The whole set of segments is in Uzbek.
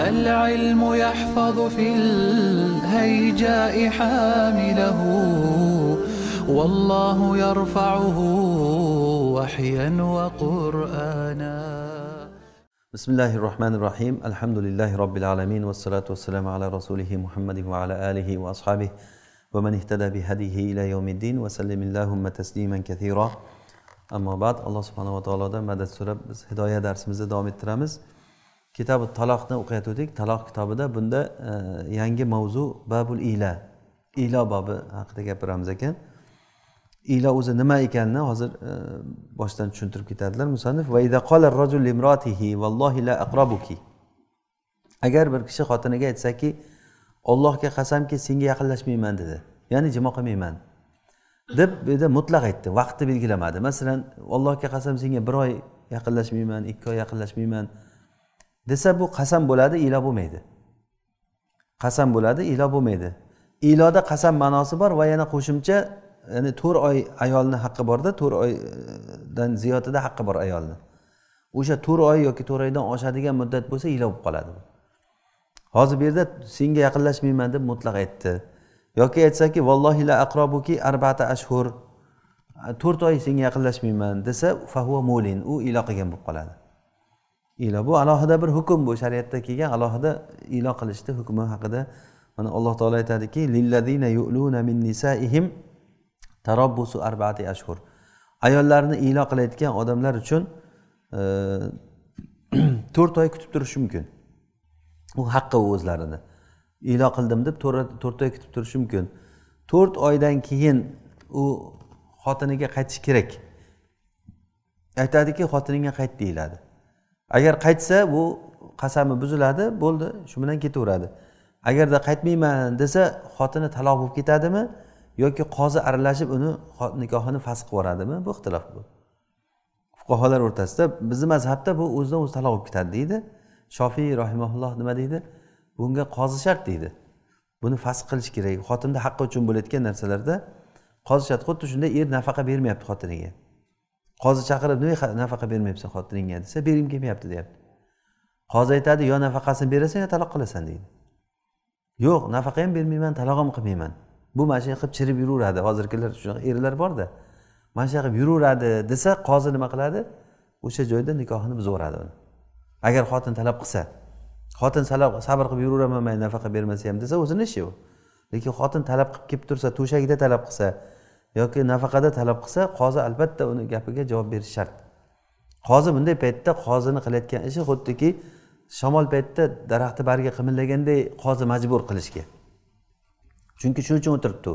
العلم يحفظ في الهيجاء حامله والله يرفعه وحيا وقرآنا بسم الله الرحمن الرحيم الحمد لله رب العالمين والصلاة والسلام على رسوله محمد وعلى آله وأصحابه ومن اهتدى بهديه إلى يوم الدين وسلم اللهم تسليما كثيرا ammo ba'd alloh subhanava taolodan madad so'rab biz hidoya darsimizni davom ettiramiz kitobi taloqni o'qiyotgandik taloq kitobida bunda e, yangi mavzu babul iyla iylo bobi haqida gapiramiz ekan iylo o'zi nima ekanini hozir e, boshdan tushuntirib ketadilar musannif agar bir kishi xotiniga aytsaki ollohga qasamki senga yaqinlashmayman dedi ya'ni jimo qilmayman deb yerda mutlaq aytdi vaqtni belgilamadi masalan allohga qasam senga bir oy yaqinlashmayman ikki oy yaqinlashmayman desa bu qasam bo'ladi ilo bo'lmaydi qasam bo'ladi ilo bo'lmaydi iloda qasam ma'nosi bor va yana qo'shimcha ya'ni to'rt oy ayolni haqqi borda to'rt oydan ziyodida haqqi bor ayolni o'sha to'rt oy yoki to'rt oydan oshadigan muddat bo'lsa ilo bo'lib qoladi hozir bu yerda senga yaqinlashmayman deb mutlaq aytdi yoki aytsaki vallohi la aqrobuki arbata ashhur to'rt oy senga yaqinlashmayman desa fahua mulin u ilo qilgan bo'lib qoladi ilo bu alohida bir hukm bu shariatda kelgan alohida ilo qilishni hukmi haqida mana alloh taolo aytadiki lilladina yu'luna min nisaihim tarabbusu arbati ashhur ayollarni ilo qilayotgan odamlar uchun e, to'rt oy kutib turishi mumkin u haqqi o'zlarini ilo qildim deb oy kutib turishi mumkin to'rt oydan keyin u xotiniga qaytishi kerak aytadiki xotiningga qayt deyiladi agar qaytsa bu qasami buziladi bo'ldi shu bilan ketaveradi agarda qaytmayman desa xotini taloq bo'lib ketadimi yoki qozi aralashib uni nikohini fasq qilib yuboradimi bu ixtilof bu fuqarolar o'rtasida bizni mazhabda bu o'zidan o'zi taloq bo'lib ketadi deydi shofiy rahimaulloh nima deydi bunga qozi shart deydi buni fasq qilish kerak xotinni haqqi uchun bo'layotgan narsalarda qozi shart xuddi shunday er nafaqa bermayapti xotiniga qozi chaqirib nima nafaqa bermayapsan xotiningga desa bergim kelmayapti deyapti qozi aytadi yo nafaqasini berasan yo taloq qilasan deydi yo'q nafaqa ham bermayman taloq ham qilmayman bu mana shu qilib chirib yuraveradi hozirgilar shunaqa erlar borda mana shunaqa qilib yuraveradi desa qozi nima qiladi o'sha joyda nikohini buzaveradi uni agar xotin talab qilsa xotin sabr qilib yuraveraman man nafaqa bermasa ham desa o'zini ishi u lekin xotin talab qilib kelib tursa to'shakda talab qilsa yoki nafaqada talab qilsa qozi albatta uni gapiga javob berishi shart qozi bunday paytda qozini qilayotgan ishi xuddiki shamol paytida daraxtni bariga qimillaganday qozi majbur qilishga chunki shuning uchun o'tiribdi u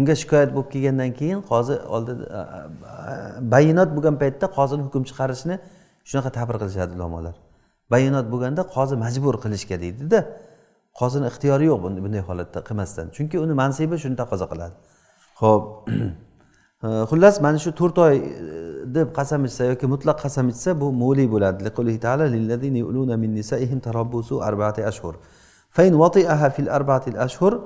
unga shikoyat bo'lib kelgandan keyin qozi oldida bayinot bo'lgan paytda qozini hukm chiqarishni shunaqa tabir qilishadi ulamolar bayonot bo'lganda qozi majbur qilishga deydida qozini ixtiyori yo'q bunday holatda qilmasdan chunki uni mansibi shuni taqozo qiladi ho'p xullas mana shu to'rt oy e, deb qasam ichsa yoki mutlaq qasam ichsa bu mo'li bo'ladi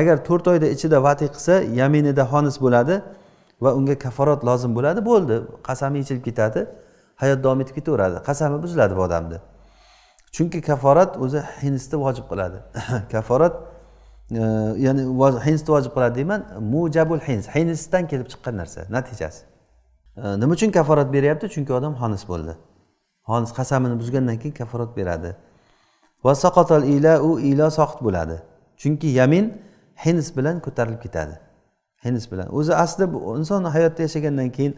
agar to'rt oyda ichida vati qilsa yaminida xonis bo'ladi va unga kafarat lozim bo'ladi bo'ldi qasami yechilib ketadi hayot davom etib ketaveradi qasami buziladi bu odamni chunki kaforat o'zi hinsni vojib qiladi kaforat e, ya'ni hinsni vojib qiladi deyman mujabul hins hinsdan kelib chiqqan narsa natijasi e, nima uchun kaforat beryapti chunki odam xonis bo'ldi xonis qasamini buzgandan keyin kaforat beradi va saqotal ila u ilo soqit bo'ladi chunki yamin hins bilan ko'tarilib ketadi hins bilan o'zi asli inson hayotda yashagandan keyin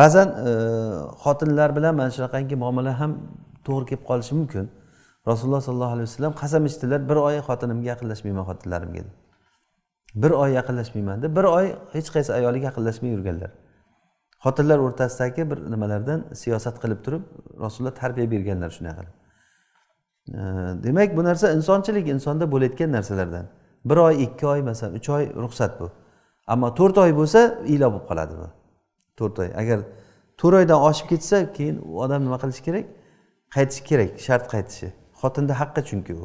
ba'zan e, xotinlar bilan mana shunaqangi muomala ham to'g'ri kelib qolishi mumkin rasululloh sollallohu alayhi vasallam qasam ichdilar bir oy xotinimga yaqinlashmayman xotinlarimga deb bir oy yaqinlashmayman deb bir oy hech qaysi ayoliga yaqinlashmay yurganlar xotinlar o'rtasidagi bir nimalardan siyosat qilib turib rasululloh tarbiya berganlar shunaqa qilib demak bu narsa insonchilik insonda bo'layotgan narsalardan bir oy ikki oy masalan uch oy ruxsat bu ammo to'rt oy bo'lsa iylo bo'lib qoladi bu to'rt oy agar to'rt oydan oshib ketsa keyin odam nima qilishi kerak qaytishi kerak shart qaytishi xotinni haqqi chunki u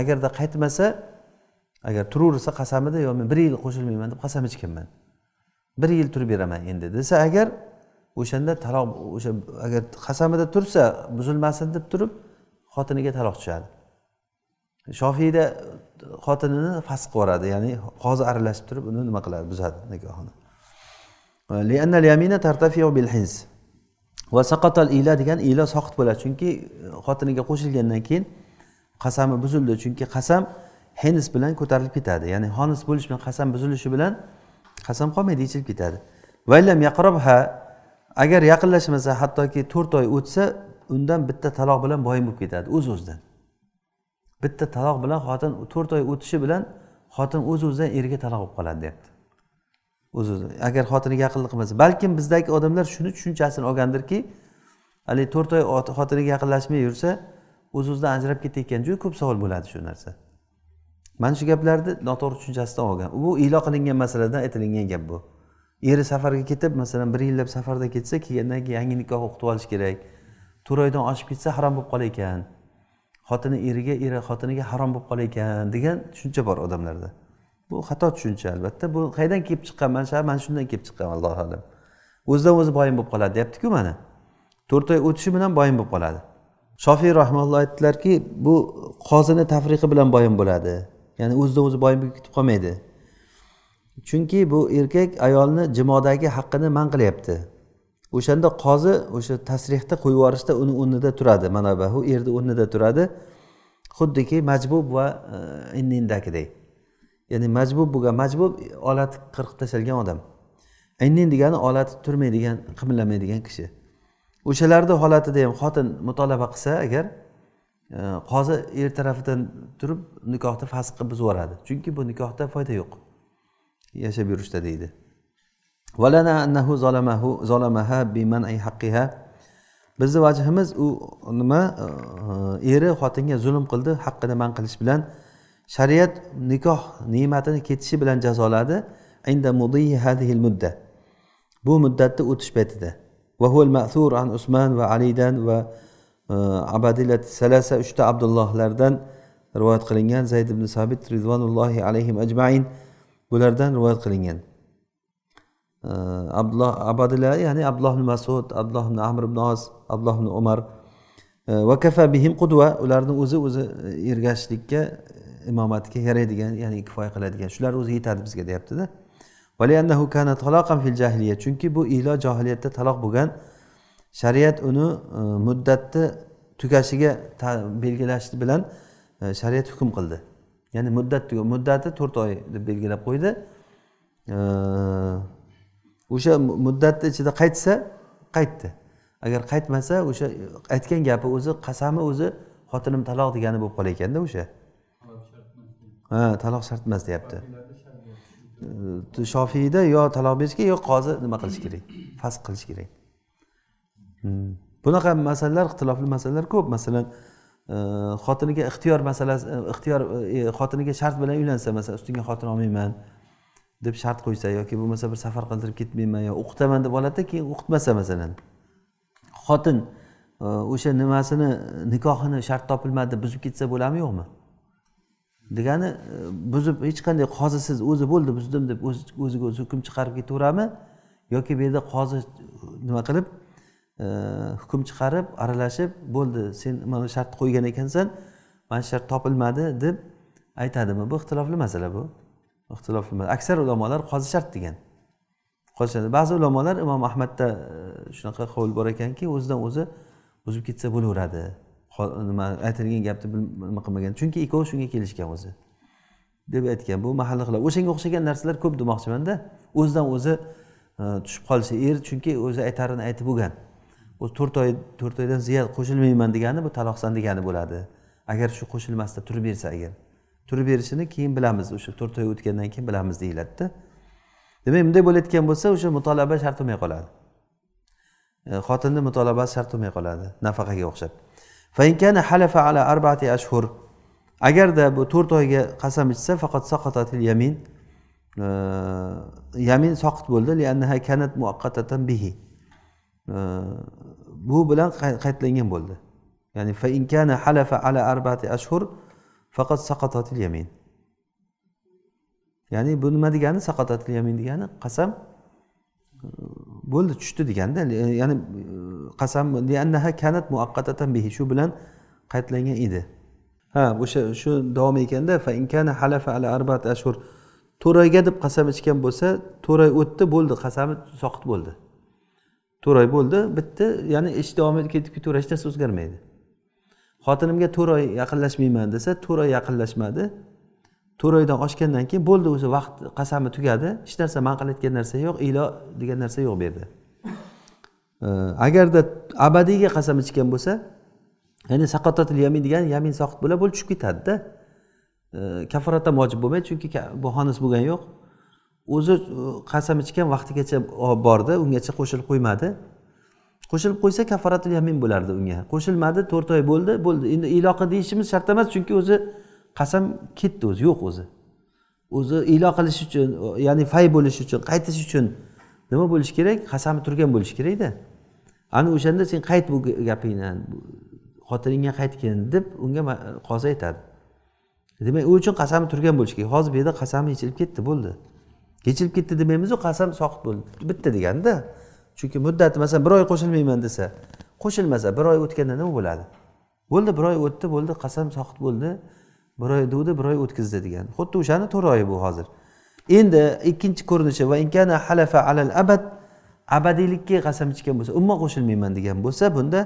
agarda qaytmasa agar turaversa qasamida yo men bir yil qo'shilmayman deb qasam ichganman bir yil turib beraman endi desa agar o'shanda taloq o'sha agar qasamida tursa buzilmasin deb turib xotiniga taloq tushadi shofiyda xotinini fasq qilib ya'ni qozi aralashib turib uni nima qiladi buzadi nikohini va saqatal ila degan ila soqit bo'ladi chunki e, xotiniga qo'shilgandan keyin qasami buzildi chunki qasam henis bilan ko'tarilib ketadi ya'ni xonis bo'lish bilan qasam buzilishi bilan qasam qolmaydi yechilib ketadi vallam yaqrobha agar yaqinlashmasa hattoki to'rt oy o'tsa undan bitta taloq bilan boyim bo'lib ketadi o'z o'zidan bitta taloq bilan xotin to'rt oy o'tishi bilan xotin o'z o'zidan erga taloq bo'lib qoladi deyapti o'zi agar xotiniga yaqinlik qilmasa balkim bizdagi odamlar shuni tushunchasini olgandirki haligi to'rt oy xotiniga yaqinlashmay yursa o'z o'zidan ajrab ketayotgan juda ko'p savol bo'ladi shu narsa mana shu gaplarni noto'g'ri tushunchasidan olgan bu ilo qilingan masaladan aytilingan gap bu eri safarga ketib masalan bir yillab safarda ketsa kelgandan keyin yangi nikoh o'qitib olish kerak to'rt oydan oshib ketsa harom bo'lib qolar ekan xotini eriga eri xotiniga harom bo'lib qolar ekan degan tushuncha bor odamlarda bu xato tushuncha albatta bu qayerdan kelib chiqqan mana shu mana shundan kelib chiqqan allohu alam o'zidan o'zi boyim bo'lib qoladi deyaptiku mana to'rt oy o'tishi bilan boyim bo'lib qoladi shofiy rahmalloh aytdilarki bu qozini tafriqi bilan boyim bo'ladi ya'ni o'zidan o'zi bo'lib ketib qolmaydi chunki bu erkak ayolni jimodagi haqqini man qilyapti o'shanda qozi o'sha tasrihda qo'yib yuborishda uni o'rnida turadi mana bu erni o'rnida turadi xuddiki majbub va e, innindakidek ya'ni majbub bo'lgan majbub olati qirqib tashlagan odam aynin degani olati turmaydigan qimirlamaydigan kishi o'shalarni holatida ham xotin mutolaba qilsa agar e, qozi er tarafidan turib nikohni fasq qilib buzib yuboradi chunki bu nikohda foyda yo'q yashab yurishda deydi bizni vajhimiz u nima e, e, eri xotinga zulm qildi haqqini man qilish bilan shariat nikoh ne'matini ketishi bilan jazoladi inda hadihil mudda bu muddatni o'tish paytida ma'thur an usman va alidan va e, abadilat salasa uchta abdullohlardan rivoyat qilingan zayd ibn sabit rizvanullohi alayhim ajmain bulardan rivoyat qilingan e, abdulloh abadila ya'ni abdulloh ibn masud abdulloh ibn amr ibn oz abdulloh ibn umar va e, kafa bihim qudva ularni o'zi o'zi ergashishlikka imomatga yaraydigan ya'ni kifoya qiladigan shular o'zi yetadi bizga deyaptida chunki bu ilo johiliyatda taloq bo'lgan shariat uni e, muddatni tugashiga belgilashi bilan e, shariat hukm qildi ya'ni muddat muddati to'rt oy deb belgilab qo'ydi e, o'sha muddatni ichida qaytsa qaytdi agar qaytmasa o'sha aytgan gapi o'zi qasami o'zi xotinim taloq degani bo'lib qolar ekanda o'sha ha taloq shart emas deyapti shofiyda yo taloq berish kerak yo qozi nima qilish kerak fas qilish kerak hmm. bunaqa masalalar ixtilofli masalalar ko'p masalan xotiniga ixtiyor masalasi ixtiyor e, xotiniga shart bilan uylansa masalan ustingga xotin olmayman deb shart qo'ysa yoki bo'lmasa bir safar qildirib ketmayman yo o'qitaman deb oladida keyin o'qitmasa masalan xotin o'sha nimasini nikohini shart topilmadi deb buzib ketsa bo'ladimi yo'qmi degani e, buzib hech qanday qozi siz o'zi bo'ldi buzdim deb o'ziga o'zi hukm chiqarib ketaveradimi yoki bu yerda qozi e, nima qilib e, hukm chiqarib aralashib bo'ldi sen mana shart qo'ygan ekansan mana shu shart topilmadi deb aytadimi bu ixtilofli masala bu ixtilofli aksar ulamolar qozi shart degan ba'zi ulamolar imom ahmadda shunaqa qovul bor ekanki o'zidan o'zi buzib ketsa bo'laveradi nima aytilgan gapni nima qilmagan chunki ikkovi shunga kelishgan o'zi deb aytgan bu mahalla o'shanga o'xshagan narsalar ko'p demoqchimanda o'zidan o'zi e, tushib qolishi er chunki o'zi aytarini aytib bo'lgan o'zi to'rt oy to'rt oydan ziyod qo'shilmayman degani bu taloqsan degani bo'ladi agar shu qo'shilmasda turib bersa agar turib berishini keyin bilamiz o'sha to'rt oy o'tgandan keyin bilamiz deyiladida demak bunday bo'layotgan bo'lsa o'sha mutolaba shart bo'lmay qoladi e, xotinni mutolabasi shart bo'lmay qoladi nafaqaga o'xshab halafa ala arbati ashhur agarda bu to'rt oyga qasam ichsa faqat saqotatil yamin yamin soqit bo'ldi liannaha kanat muaqqatatan bihi bu bilan qaytlangan bo'ldi ya'ni fa in kana halafa ala arbati ashhur faqat saqatatil yamin ya'ni bu nima degani saqatatil yamin degani qasam e, bo'ldi tushdi deganda ya'ni qasam kanat muaqqatatan bihi shu bilan qaytlangan edi ha o'sha shu davom ekanda fa inkana halafa ala arbat ashur to'rayga deb qasam ichgan bo'lsa to'ray o'tdi bo'ldi qasami soqit bo'ldi to'ray bo'ldi bitta ya'ni ish davom etib ketaverish hech narsa o'zgarmaydi xotinimga to'rt oy yaqinlashmayman desa to'rt oy yaqinlashmadi to'rt oydan oshgandan keyin bo'ldi o'zi vaqt qasami tugadi hech narsa man qilayotgan narsa yo'q ilo degan narsa yo'q bu yerda agarda abadiyga qasam ichgan bo'lsa ya'ni saqotatil yamin degani yamin soqit bo'ladi bo'ldi tushib ketadida kafarat ham vojib bo'lmaydi chunki bu xonis bo'lgani yo'q o'zi e, qasam ichgan vaqtigacha bordi ungacha qo'shilib qo'ymadi qo'shilib qo'ysa kafaratul yamin bo'lardi unga qo'shilmadi to'rt oy bo'ldi bo'ldi endi iloqa deyishimiz shart emas chunki o'zi qasam ketdi o'zi yo'q o'zi o'zi ilo qilish uchun ya'ni fay bo'lish uchun qaytish uchun nima bo'lishi kerak qasami turgan bo'lishi kerakda ana o'shanda sen qayt bu gapingdan xotiningga qaytgin deb unga qozi aytadi demak u uchun qasami turgan bo'lishi kerak hozir bu yerda qasami yechilib ketdi bo'ldi yechilib ketdi demaymizu qasam soqit bo'ldi bitta deganda chunki muddati masalan bir oy qo'shilmayman desa qo'shilmasa bir oy o'tganda nima bo'ladi bo'ldi bir oy o'tdi bo'ldi qasam soqit bo'ldi bir oy degdi bir oy o'tkazdi degan xuddi o'shani to'rt oyi bu hozir endi ikkinchi ko'rinishi va inkana halafa alal abad abadiylikka qasam ichgan bo'lsa umuman qo'shilmayman degan bo'lsa bunda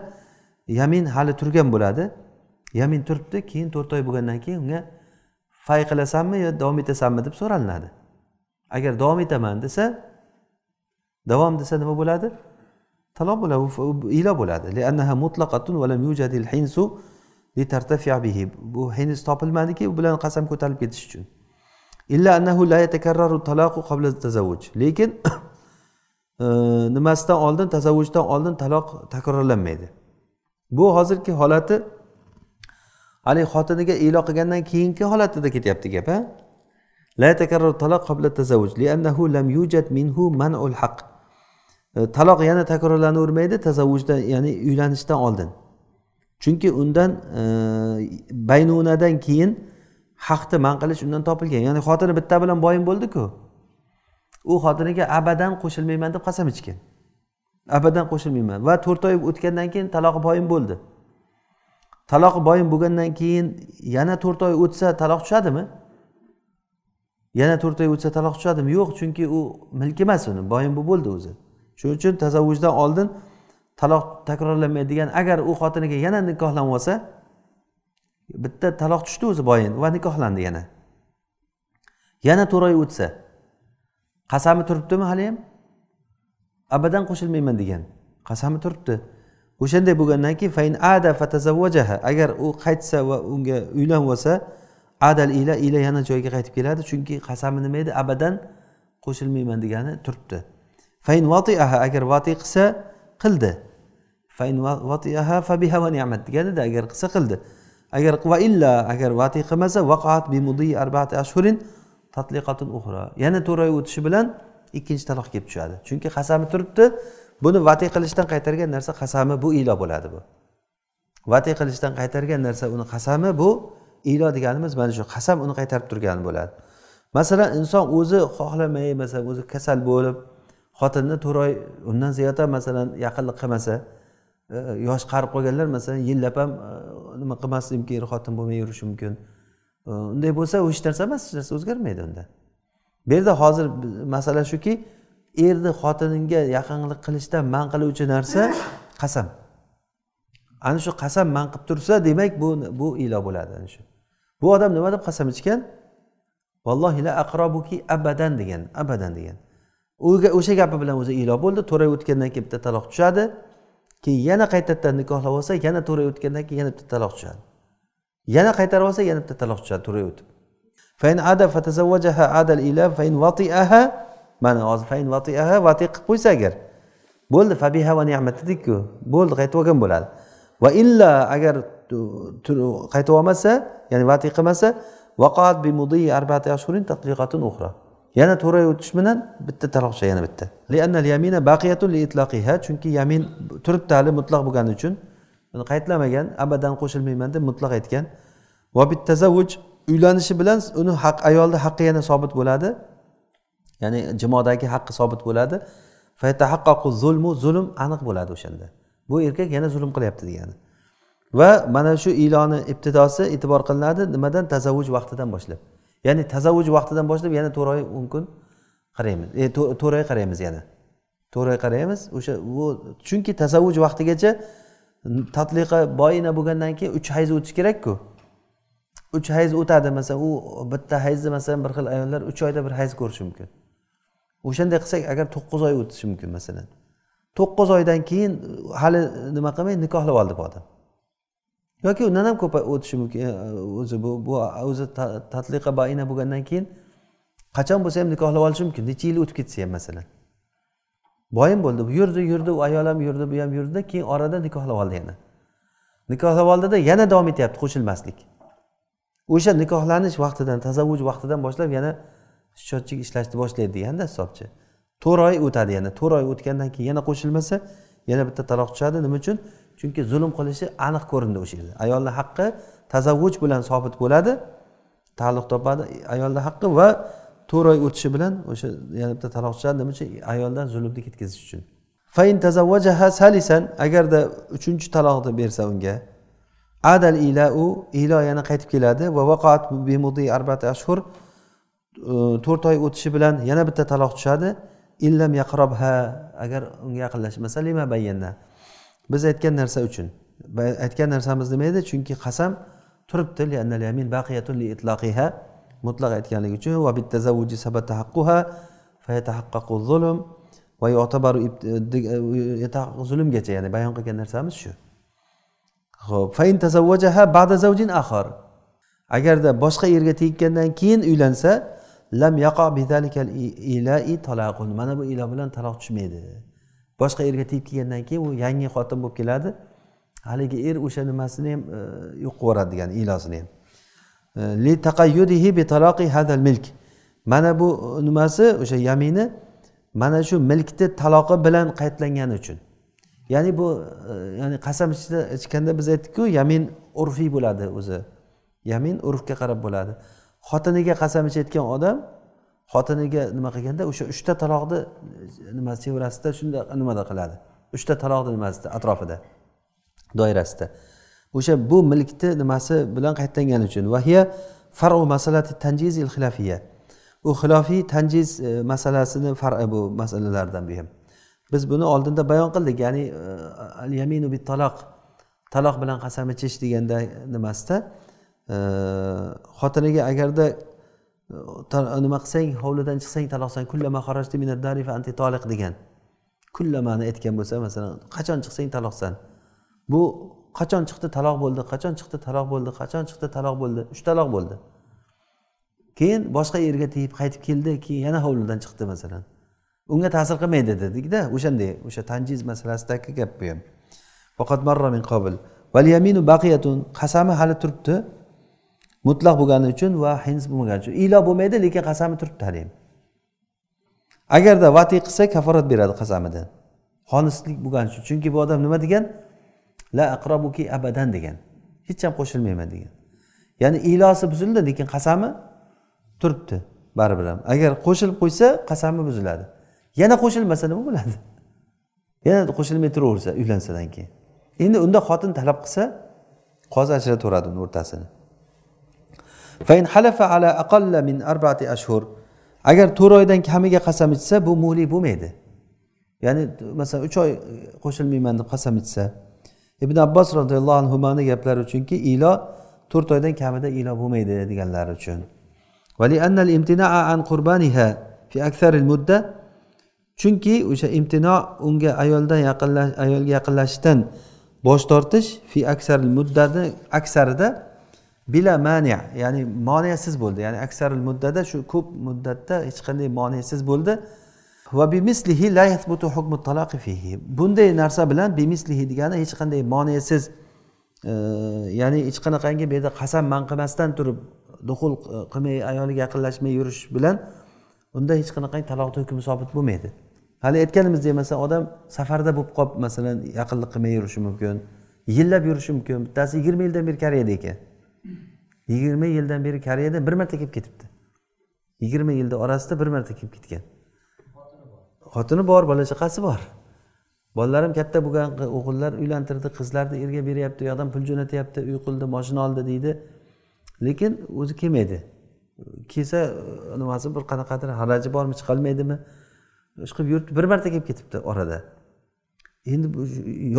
yamin hali turgan bo'ladi yamin turibdi keyin to'rt oy bo'lgandan keyin unga fay qilasanmi yo davom etasanmi deb so'ralinadi agar davom etaman desa davom desa nima bo'ladi taloq bo'ladi ilo bo'ladi bu hinis topilmadiki u bilan qasam ko'tarilib ketish uchun lekin nimasidan oldin tasavvujdan oldin taloq takrorlanmaydi bu hozirgi holati haligi xotiniga e'lon qilgandan keyingi holatida ketyapti gap a taloq qabla lam yujad minhu manul taloq yana takrorlanavermaydi tasavvujdan ya'ni uylanishdan oldin chunki undan e, baynunadan keyin haqni man qilish undan topilgan ya'ni xotini bitta bilan boyim bo'ldiku u xotiniga abadan qo'shilmayman deb qasam ichgan abadan qo'shilmayman va to'rt oy o'tgandan keyin taloqi boyim bo'ldi taloqi boyim bo'lgandan keyin yana to'rt oy o'tsa taloq tushadimi yana to'rt oy o'tsa taloq tushadimi yo'q chunki u milk emas uni boyim bu bo'ldi o'zi shuning uchun tazavvujdan oldin taloq takrorlanmaydigan agar u xotiniga yana nikohlanib olsa bitta taloq tushdi o'zi boyin va nikohlandi yana yana to'rt oy o'tsa qasami turibdimi hali ham abadan qo'shilmayman degan qasami turibdi o'shanday bo'lgandan keyin fain ada fatazavvajaha agar u qaytsa va unga olsa adal ila ila yana joyiga qaytib keladi chunki qasami nima edi abadan qo'shilmayman degani turibdi fain vatiaha agar vati qilsa qildi fain vatiaha fabiha va ne'mat deganida agar qilsa qildi agar va illa agar vati qilmasa vaqat bi mudi arbaati ashhurin tadliqatul uhra yana oy o'tishi bilan ikkinchi taloq kelib tushadi chunki qasami turibdi buni vati qilishdan qaytargan narsa qasami bu ilo bo'ladi bu vati qilishdan qaytargan narsa uni qasami bu ilo deganimiz mana shu qasam uni qaytarib turgani bo'ladi masalan inson o'zi xohlamay masalan o'zi kasal bo'lib xotinni to'rt oy undan ziyod ham masalan yaqinlik qilmasa e, yosh qarib qolganlar masalan yillab ham e, nima qilmasligi mumkin er xotin bo'lmay yurishi mumkin unday bo'lsa u hech narsa emas hech narsa o'zgarmaydi unda bu yerda hozir masala shuki erni xotiniga yaqinlik qilishdan man qiluvchi narsa qasam ana shu qasam man qilib tursa demak bu bu ilo bo'ladi ana shu bu odam nima deb qasam ichgan vallohi la aqrobuki abadan degan abadan degan o'sha gapi bilan o'zi ilo bo'ldi to'ray o'tgandan keyin bitta taloq tushadi keyin yana qaytadan nikohlab olsa yana to'ray o'tgandan keyin yana bitta taloq tushadi yana qaytarib olsa yana bitta taloq tushadi turaverib fain ada fatazavvajaha adal ila fain vatiaha mana hozir fain vatiaha vati qilib qo'ysa agar bo'ldi fabiha va ne'mat dedikku bo'ldi qaytib olgan bo'ladi va illa agar qaytib olmasa ya'ni vati qilmasa vaqat bi mudi arbati tatliqatun ukhra yana to'ray o'tish bilan bitta taloqcha yana bitta lianna yamina baqiyatun li itlaqiha chunki yamin turibdi hali mutlaq bo'lgani uchun buni qaytlamagan abadan qo'shilmayman deb mutlaq aytgan va bittazavvuj uylanishi bilan uni haq ayolni haqqi yana sobit bo'ladi ya'ni jimodagi haqqi sobit bo'ladi zulmu zulm aniq bo'ladi o'shanda bu erkak yana zulm qilyapti degani va mana shu iloni ibtidosi e'tibor qilinadi nimadan tazavvuj vaqtidan boshlab ya'ni tazavvuj vaqtidan boshlab yana to'rt oy o'n kun qaraymiz e, to'rt oy qaraymiz yana to'rt oy qaraymiz o'sha bu chunki tazavvuj vaqtigacha tatliqa boyina bo'lgandan keyin uch hayz o'tishi kerakku uch hayz o'tadi masalan u bitta hayzni masalan bir xil ayollar uch oyda bir hayz ko'rishi mumkin o'shanday qilsak agar to'qqiz oy o'tishi mumkin masalan to'qqiz oydan keyin hali nima qilmay nikohlab oldi bu odam yoki undan ham ko'p o'tishi mumkin e, o'zi bu bu o'zi tatliqa boyina bo'lgandan keyin qachon bo'lsa ham nikohlab olishi mumkin necha yil o'tib ketsa ham masalan boyim bo'ldi yurdi yurdi u ayol ham yurdi bu ham yurdida keyin orada nikohlab oldi yana nikohlab oldida yana davom etyapti qo'shilmaslik o'sha nikohlanish vaqtidan tazavvuj vaqtidan boshlab yana счетчик ishlashni boshlaydi deganda hisobchi to'rt oy o'tadi yana to'rt oy o'tgandan keyin yana qo'shilmasa yana bitta taloq tushadi nima uchun chunki zulm qilishi aniq ko'rindi o'sha yerda ayolni haqqi tazavvuj bilan sobit bo'ladi taalluq topadi ayolni haqqi va to'rt oy o'tishi bilan o'sha yana bitta taloqcha nima uchun ayoldan zulmni ketkazish uchun fain salisan agarda uchinchi taloqni bersa unga adal ila u ilo yana qaytib keladi va vaqat arbati ashhur e, to'rt oy o'tishi bilan yana bitta taloq tushadi illam yaqrobha agar unga yaqinlashmasa lima bayyanna biz aytgan narsa uchun aytgan narsamiz nima edi chunki qasam turibdi mutlaq aytganligi uchun va bittazavvuji sabatahaqquha fayatahaqqaqu zulm va yotabaru zulmgacha ya'ni bayon qilgan narsamiz shu ho'p fain tazavvajaha ba'da zawjin axar agarda boshqa erga teggandan keyin uylansa lam yaqa zalikal ila talaqun mana bu ilo bilan taloq tushmaydi boshqa erga tegib kelgandan keyin u yangi xotin bo'lib keladi haligi er o'sha nimasini ham e, yo'q qilib yuboradi degani ilosini ham li taqayyudihi bi taloqi al milk mana bu nimasi o'sha yamini mana shu milkni taloqi bilan qaytlangani uchun ya'ni bu e, ya'ni qasam ichganda biz aytdikku yamin urfiy bo'ladi o'zi yamin urfga qarab bo'ladi xotiniga qasam ichayotgan odam xotiniga nima qilganda o'sha uchta taloqni e, nima chevrasida shunda nimada qiladi uchta taloqni nimasida atrofida doirasida o'sha bu milkni nimasi bilan qaytlangani uchun vahiya faru masalati tanjiz xilofiya u xilofiy tanjiz e, masalasini far'i bu masalalardan bu ham biz buni oldinda bayon qildik ya'ni e, al yaminu bit taloq taloq bilan qasam ichish deganda nimasida e, xotiniga agarda nima qilsang hovlidan chiqsang taloqsan kullama xarajti minad dari fa anti toliq degan kullamani aytgan bo'lsa masalan qachon chiqsang taloqsan bu qachon chiqdi taloq bo'ldi qachon chiqdi taloq bo'ldi qachon chiqdi taloq bo'ldi uch taloq bo'ldi keyin boshqa yerga tegib qaytib keldi keyin yana hovlidan chiqdi masalan unga ta'sir qilmaydi dedikda o'shanday o'sha tanjiz masalasidagi gap bu ham faqat marra min qobil valyaminu baqiyatun qasami hali turibdi mutlaq bo'lgani uchun va hins bo'lmagani uchun ilo bo'lmaydi lekin qasami turibdi hali ham agarda vati qilsa kaforat beradi qasamidan xonislik bo'lgani uchun chunki bu odam nima degan la aqrobuki abadan degan hech ham qo'shilmayman degan ya'ni ilosi buzildi lekin qasami turibdi baribir ham agar qo'shilib qo'ysa qasami buziladi yana qo'shilmasa nima bo'ladi yana qo'shilmay turaversa uylansadan keyin endi unda xotin talab qilsa qozi ajratveradi uni o'rtasini agar to'rt oydan kamiga qasam ichsa bu mu'li bo'lmaydi ya'ni masalan uch oy qo'shilmayman deb qasam ichsa ibn abbos roziyallohu anhuni gaplari uchunki ilo to'rt oydan kamida ilo bo'lmaydi deganlari uchun chunki o'sha imtino unga ayoldan yaqinlash ayolga yaqinlashishdan bosh tortish fi aksar muddani aksarida bila mani ya'ni moniyasiz bo'ldi ya'ni aksar muddada shu ko'p muddatda hech qanday moniyasiz bo'ldi bunday narsa bilan bimislihi degani hech qanday moniyasiz e, ya'ni hech qanaqangi bu yerda qasam man qilmasdan turib duxul qilmay ayoliga yaqinlashmay yurish bilan unda hech qanaqangi taloqni hukmi sobit bo'lmaydi hali aytganimizdek masalan odam safarda bo'lib qolib masalan yaqinlik qilmay yurishi mumkin yillab yurishi mumkin bittasi yigirma yildan beri koreyada ekan yigirma yildan beri koreyada bir marta kelib ketibdi yigirma yilni orasida bir marta kelib ketgan xotini bor bola chaqasi bor bolalarim katta bo'lgan o'g'illar uylantirdi qizlarni erga beryapti u yoqdan pul jo'natyapti uy qildi moshina oldi deydi lekin o'zi kelmaydi kelsa nimasi bir qanaqadir haraji bormi chiqolmaydimi shu qilib yurib bir marta kelib ketibdi orada endi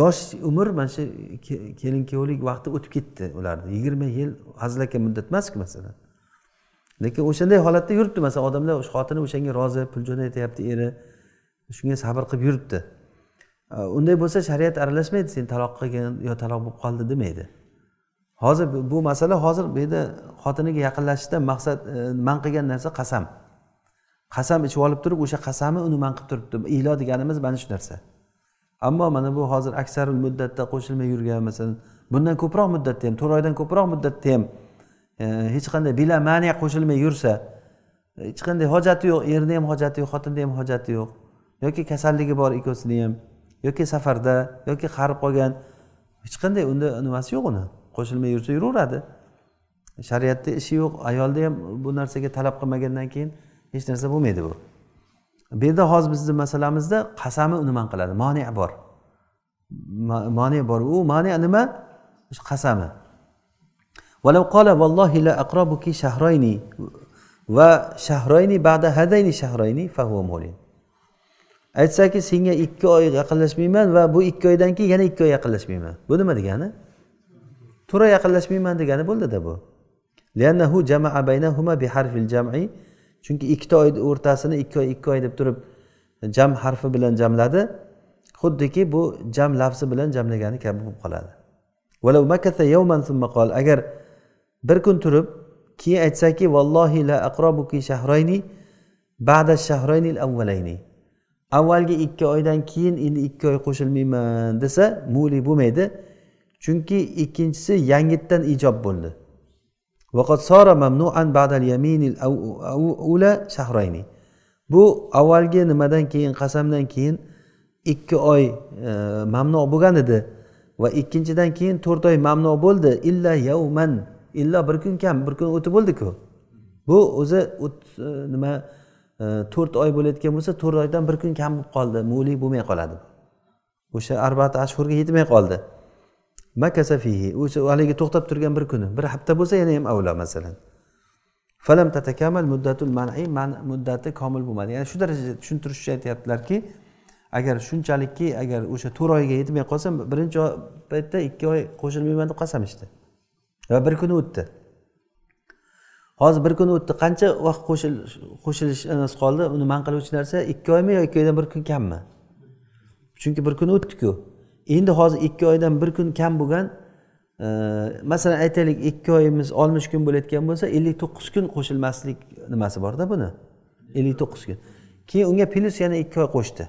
yosh umr mana shu kelin kuyovlik vaqti o'tib ketdi ularni yigirma yil hazilakka muddat emasku masalan lekin o'shanday holatda yuribdi masalan odamlar o'sha xotini o'shanga rozi pul jo'natyapti eri shunga sabr qilib yuribdi unday bo'lsa shariat aralashmaydi sen taloq qilgin yo taloq bo'lib qoldi demaydi hozir bu masala hozir bu yerda xotiniga yaqinlashishdan maqsad e, man qilgan narsa qasam qasam ichib olib turib o'sha qasami uni man qilib turibdi ilo deganimiz mana shu narsa ammo mana bu hozir aksar muddatda qo'shilmay yurgan masalan bundan ko'proq muddatda ham to'rt oydan ko'proq muddatda ham e, hech qanday bila mani qo'shilmay yursa hech qanday hojati yo'q erni ham hojati yo'q xotinni ham hojati yo'q yoki kasalligi bor ikkovsini ham yoki safarda yoki qarib qolgan hech qanday unda nimasi yo'q uni qo'shilmay yursa yuraveradi shariatda ishi yo'q ayolda ham bu narsaga talab qilmagandan keyin hech narsa bo'lmaydi bu bu yerda hozir bizni masalamizda qasami nima qiladi moni bor moni bor u moni nima qasami va shahroyni bada hadayni shahroyni شهرين وشهرين aytsaki senga ikki oy yaqinlashmayman va bu ikki oydan keyin yana ikki oy yaqinlashmayman bu nima degani tura yaqinlashmayman degani bo'ldida bu jamaa baynahuma bi jam'i chunki ikkita oy o'rtasini ikki oy ikki oy deb turib jam harfi bilan jamladi xuddiki bu jam lafzi bilan jamlagani kabi bo'lib qoladi agar bir kun turib keyin aytsaki vallohi la aqrobuki shahroyni ba'da shahroyni avvalayni avvalgi ikki oydan keyin endi ikki oy qo'shilmayman desa muli bo'lmaydi chunki ikkinchisi yangitdan ijob bo'ldi bu avvalgi nimadan keyin qasamdan keyin ikki oy e, mamnu bo'lgan edi va ikkinchidan keyin to'rt oy mamnu bo'ldi illa yavman illo bir kun kam bir kun o'tib bo'ldiku bu o'zi e, nima to'rt oy bo'layotgan bo'lsa to'rt oydan bir kun kam bo'lib qoldi muli bo'lmay qoladi o'sha arbata ashhurga yetmay qoldi makasafihi o'sha haligi to'xtab turgan bir kuni bir hafta bo'lsa yana ham avlo masalan falam tatakamal muddatul man'i muddati komil bo'lmadi ya'ni shu darajada tushuntirish uchun aytyaptilarki agar shunchalikki agar o'sha to'rt oyga yetmay qolsa birinchi paytda ikki oy qo'shilmayman deb qolsam ishda va bir kuni o'tdi hozir bir kun o'tdi qancha vaqt qo'shilish qoldi uni man qiluvchi narsa ikki oymi yo ikki oydan bir kun kammi chunki bir kun o'tdiku endi hozir ikki oydan bir kun kam bo'lgan e, masalan aytaylik ikki oyimiz oltmish kun bo'layotgan bo'lsa ellik to'qqiz kun qo'shilmaslik nimasi borda buni ellik to'qqiz kun keyin unga plyus yana ikki oy qo'shdi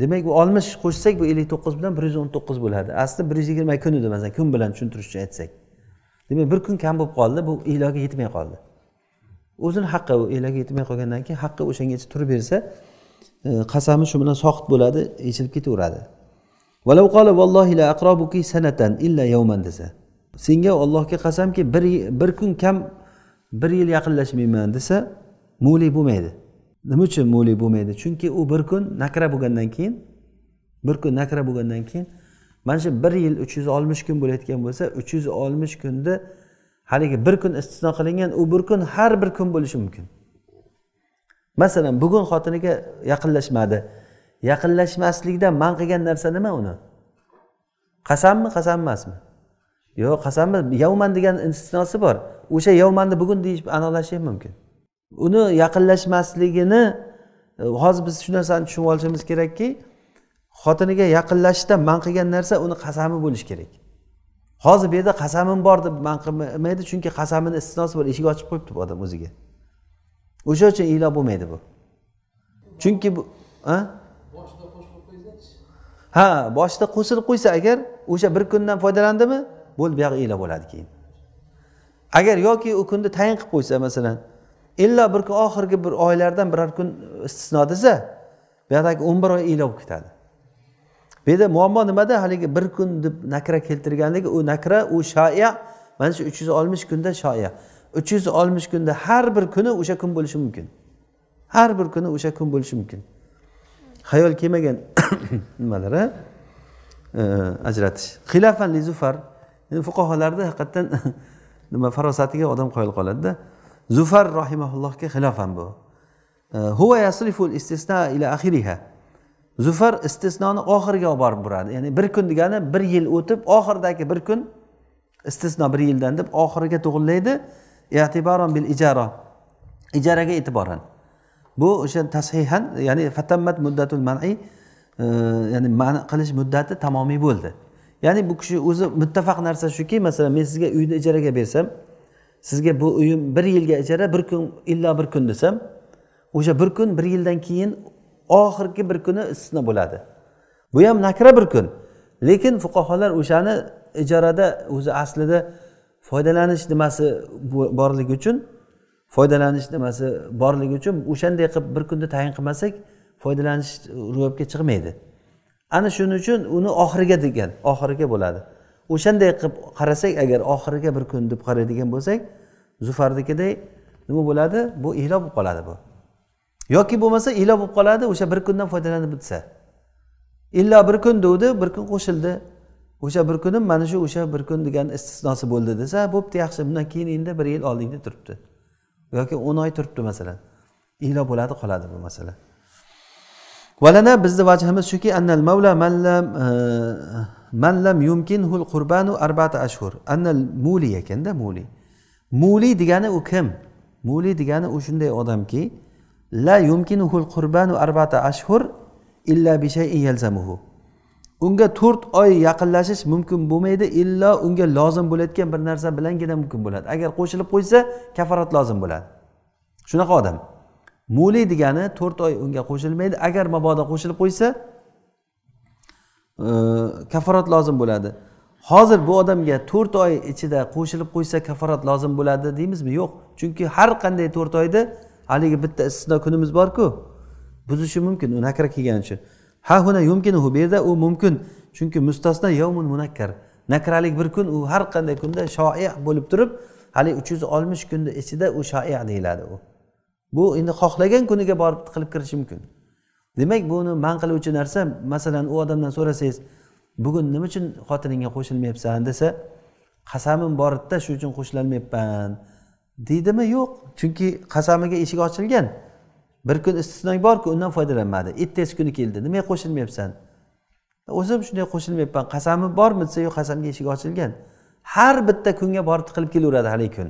demak bu oltmish qo'shsak bu ellik to'qqiz bilan bir yuz o'n to'qqiz bo'ladi asli bir yuz yigirma kun edi masalan kun bilan tushuntirish uchun aytsak demak bir kun kam bo'lib qoldi bu iloga yetmay qoldi o'zini haqqi u iloga yetmay qolgandan keyin haqqi o'shangacha turib bersa e, qasami shu bilan soqit bo'ladi yechilib ketaveradi desa senga ollohga qasamki bir, bir kun kam bir yil yaqinlashmayman desa mo'li bo'lmaydi nima uchun mo'li bo'lmaydi chunki u bir kun nakra bo'lgandan keyin bir kun nakra bo'lgandan keyin mana shu bir yil uch yuz oltmish kun bo'layotgan bo'lsa uch yuz oltmish kunni haligi bir kun istisno qilingan u bir kun har bir kun bo'lishi mumkin masalan bugun xotiniga yaqinlashmadi yaqinlashmaslikdan man qilgan narsa nima uni qasammi qasam emasmi yo'q qasammi yovman degan istisnosi bor o'sha yovmanni bugun deyish aniqlashi mumkin uni yaqinlashmasligini e, hozir biz shu narsani tushunib olishimiz kerakki xotiniga yaqinlashishdan man qilgan narsa uni qasami bo'lishi kerak hozir bu yerda qasamim bor deb man qilmaydi chunki qasamini istisnosi bor eshik ochib qo'yibdi bu odam o'ziga o'sha uchun ilo bo'lmaydi bu chunki bu ha boshida qo'shilib qo'ysa agar o'sha bir kundan foydalandimi bo'ldi buyog'i ilo bo'ladi keyin agar yoki u kunni tayin qilib qo'ysa masalan illo bir kun oxirgi bir oylardan biror kun istisno desa bu o'n bir oy iylo bo'lib ketadi bu yerda muammo nimada haligi bir kun deb nakra keltirganligi u nakra u shoya mana shu uch yuz oltmish kunda shoya uch yuz oltmish kunda har bir kuni o'sha kun bo'lishi mumkin har bir kuni o'sha kun bo'lishi mumkin hayol kelmagan nimalar ajratish xilafan zufar fuqarolarni haqiqatdan nima farosatiga odam qoyil qoladida zufar rohimaullohga xilofan bu huva yasriful istisna ila axiriha zufar istisnoni oxiriga olib borib buradi ya'ni bir kun degani bir yil o'tib oxiridagi bir kun istisno bir yildan deb oxiriga to'g'irlaydi e'tiboron bil ijaro ijaraga e'tiboran bu o'sha tashihan ya'ni fatammat muddatul mani e, ya'ni man qilish muddati tamomiy bo'ldi ya'ni bu kishi o'zi muttafaq narsa shuki masalan men sizga uyni ijaraga bersam sizga bu uyim bir yilga ijara bir kun illo bir kun desam o'sha bir kun bir yildan keyin oxirgi bir kuni istisno bo'ladi bu ham nakra bir kun lekin fuqarolar o'shani ijarada o'zi aslida foydalanish nimasi borligi uchun foydalanish nimasi borligi uchun o'shanday qilib bir kunda tayin qilmasak foydalanish ro'yobga chiqmaydi ana shuning uchun uni oxiriga degan oxiriga bo'ladi o'shanday qilib qarasak agar oxiriga bir kun deb qaraydigan bo'lsak zufarnikiday nima bo'ladi bu ilo bo'lib qoladi bu yoki bo'lmasa ilo bo'lib qoladi o'sha bir kundan foydalanib bitsa illo bir kun degdi bir kun qo'shildi o'sha bir kunim mana shu o'sha bir kun degan istisnosi bo'ldi desa bo'pti yaxshi bundan keyin endi bir yil oldingda turibdi yoki o'n oy turibdi masalan ilo bo'ladi qoladi bu masala valana bizni vajhimiz shuki annal mavla manlam man lam e, qurbanu arbata ashhur annal muli ekanda muli muli degani u kim muli degani u shunday odamki unga to'rt oy yaqinlashish mumkin bo'lmaydi illo unga lozim bo'layotgan bir narsa bilangina mumkin bo'ladi agar qo'shilib qo'ysa kafarat lozim bo'ladi shunaqa odam muli degani to'rt oy unga qo'shilmaydi agar mabodo qo'shilib qo'ysa e, kafarat lozim bo'ladi hozir bu odamga to'rt oy ichida qo'shilib qo'ysa kafarat lozim bo'ladi deymizmi yo'q chunki har qanday to'rt oyda haligi bitta istisno kunimiz borku buzishi mumkin u nakra kelgani uchun ha huna yumkinu bu yerda u mumkin chunki mustasno yovmun munakkar nakralik bir kun u har qanday kunda shoi bo'lib turib haligi uch yuz oltmish kunni ichida u shoi deyiladi u bu endi xohlagan kuniga borib qilib kirishi mumkin demak buni man qiluvchi narsa masalan u odamdan so'rasangiz bugun nima uchun xotiningga qo'shilmayapsan desa qasamim bor edida shu uchun qo'shilolmayapman deydimi yo'q chunki qasamiga eshik ochilgan bir kun istisnoy borku undan foydalanmadi ertasi kuni keldi nimaga qo'shilmayapsan o'zim shunday qo'shilmayapman qasami bormi desa yo'q qasamga eshik ochilgan har bitta kunga borib tiqilib kelaveradi haligi kun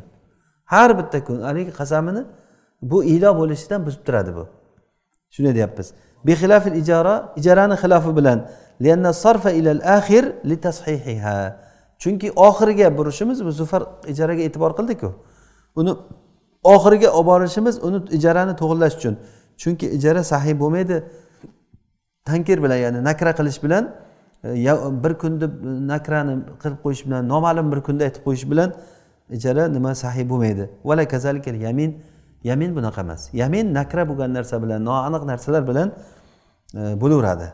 har bitta kun haligi qasamini bu ilo bo'lishidan buzib turadi bu shunday deyapmiz bixilafil ijara ijarani xilofi bilan sarfa ilal li tashihiha chunki oxiriga burishimiz bu zufar ijaraga e'tibor qildiku uni oxiriga olib borishimiz uni ijarani to'g'irlash uchun chunki ijara sahiy bo'lmaydi tankir bilan ya'ni nakra qilish bilan e, bir kunda nakrani qilib qo'yish bilan noma'lum bir kunda aytib qo'yish bilan ijara nima sahiy bo'lmaydi vala yamin yamin bunaqa emas yamin nakra bo'lgan narsa bilan noaniq narsalar bilan e, bo'laveradi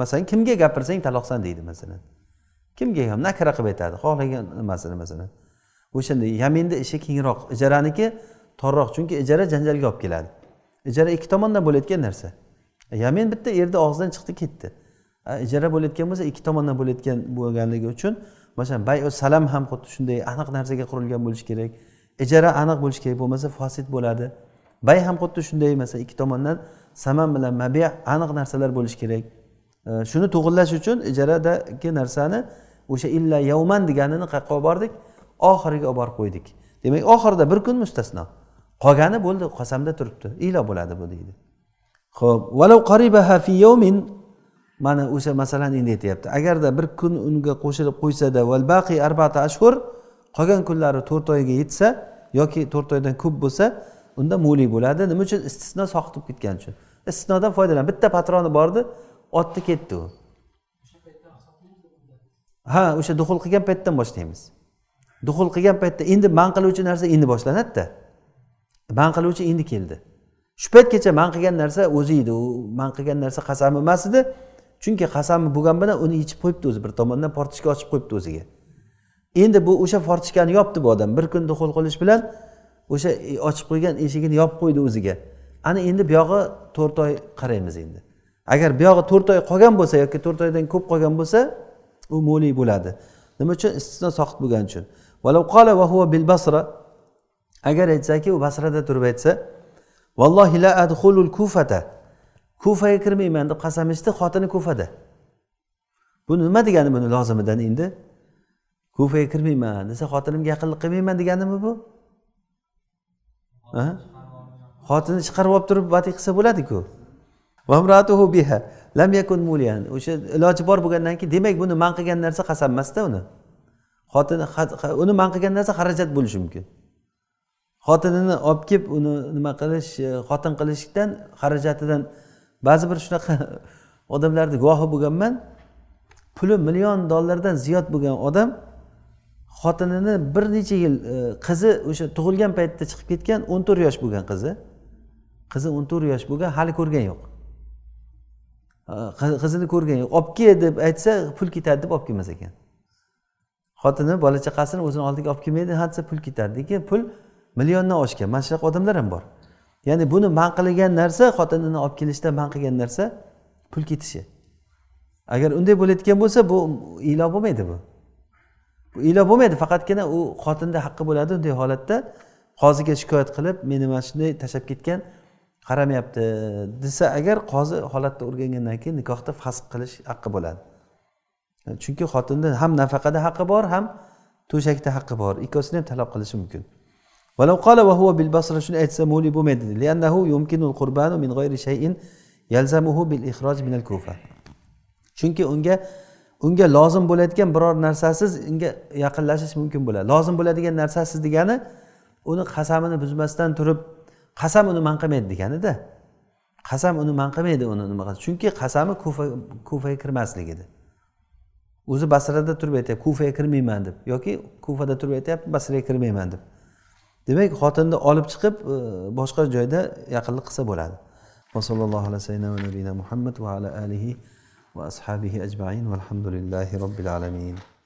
masalan kimga gapirsang taloqsan deydi masalan kimga ham nakra qilib aytadi xohlagan nimasini masalan o'shanda yaminni ishi kengroq ijaraniki torroq chunki ijara janjalga olib keladi ijara ikki tomondan bo'layotgan narsa e, yamin bitta erni og'zidan chiqdi ketdi ijara bo'layotgan bo'lsa ikki tomondan bo'layotgan bo'lganligi uchun masalan bayu salam ham xuddi shunday aniq narsaga qurilgan bo'lishi kerak ijara aniq bo'lishi kerak bo'lmasa fosid bo'ladi bay ham xuddi shunday masalan ikki tomondan saman bilan mabi aniq narsalar bo'lishi kerak e, shuni to'g'irlash uchun ijaradagi narsani o'sha illa yavman deganini qayerqa olib bordik oxiriga olib borib qo'ydik demak oxirida bir kun mustasno qolgani bo'ldi qasamda turibdi ilo bo'ladi bu deydi ho'p fi yawmin mana o'sha masalani endi aytyapti agarda bir kun unga qo'shilib qo'ysada valbaqi baqi arbata ashhur qolgan kunlari to'rt oyga yetsa yoki to'rt oydan ko'p bo'lsa unda muli bo'ladi nima uchun istisno soqitib ketgani uchun istisnodan foydalan bitta patroni bordi otdi ketdi u ha o'sha duxul qilgan paytdan boshlaymiz duxul qilgan paytda endi man qiluvchi narsa endi boshlanadida man qiluvchi endi keldi shu paytgacha man qilgan narsa o'zi edi u man qilgan narsa qasam emas edi chunki qasami bo'lgan bilan uni yechib qo'yibdi o'zi bir tomondan fortishka ochib qo'yibdi o'ziga endi bu o'sha fortishkani yopdi bu odam bir kun duxul qilish bilan o'sha e, ochib qo'ygan eshigini yopib qo'ydi o'ziga ana endi buyog'i to'rt oy qaraymiz endi agar buyog'i to'rt oy qolgan bo'lsa yoki to'rt oydan ko'p qolgan bo'lsa u mo'li bo'ladi nima uchun istisno soqit bo'lgani uchun agar aytsaki u basrada turib aytsa vallohi la adxulul kufata kufaga kirmayman deb qasam ichdi xotini kufada bu nima degani buni lozimidan endi kufaga kirmayman desa xotinimga yaqinlik qilmayman deganimi bu xotini chiqarib olib turib batiy qilsa bo'ladiku biha lam yakun o'sha iloji bor bo'lgandan keyin demak buni man qilgan narsa qasam emasda uni xotini uni man qilgan narsa xarajat bo'lishi mumkin xotinini olib kelib uni nima qilish e, xotin qilishdan xarajatidan ba'zi bir shunaqa odamlarni guvohi bo'lganman puli million dollardan ziyod bo'lgan odam xotinini bir necha yil e, qizi o'sha tug'ilgan paytda chiqib ketgan o'n to'rt yosh bo'lgan qizi qizi o'n to'rt yosh bo'lgan hali ko'rgan yo'q e, qizini ko'rgan yo'q olib kel deb aytsa pul ketadi deb olib kelmas ekan xotini bola chaqasini o'zini oldiga olib kelmaydi ha desa pul ketadi lekin pul milliondan oshgan mana shunaqa odamlar ham bor ya'ni buni man qilgan narsa xotinini olib kelishda man qilgan narsa pul ketishi agar unday bo'layotgan bo'lsa bu ilo bo'lmaydi bu bu ilo bo'lmaydi faqatgina u xotinni haqqi bo'ladi unday holatda qoziga shikoyat qilib meni mana shunday tashlab ketgan qaramayapti desa agar qozi holatni o'rgangandan keyin nikohda fasq qilish haqqi bo'ladi chunki xotinni ham nafaqada haqqi bor ham to'shakda haqqi bor ikkovsini ham talab qilishi mumkin shuni aytsa mo'li bo'lmaydi chunki unga unga lozim bo'layotgan biror narsasiz unga yaqinlashish mumkin bo'ladi lozim bo'ladigan narsasiz degani uni qasamini buzmasdan turib qasam uni man qilmaydi deganida qasam uni man qilmaydi uni nima chunki qasami kufa kufaga kirmasligida o'zi basrada turib aytyapti kufaga kirmayman deb yoki kufada turib aytyapti basraga kirmayman deb demak xotinni olib chiqib e, boshqa joyda yaqinlik qilsa bo'ladi vasallallohu ala va nabiyina muhammad va ala alihi va ashabihi ajmain valhamdulillahi robbil alamin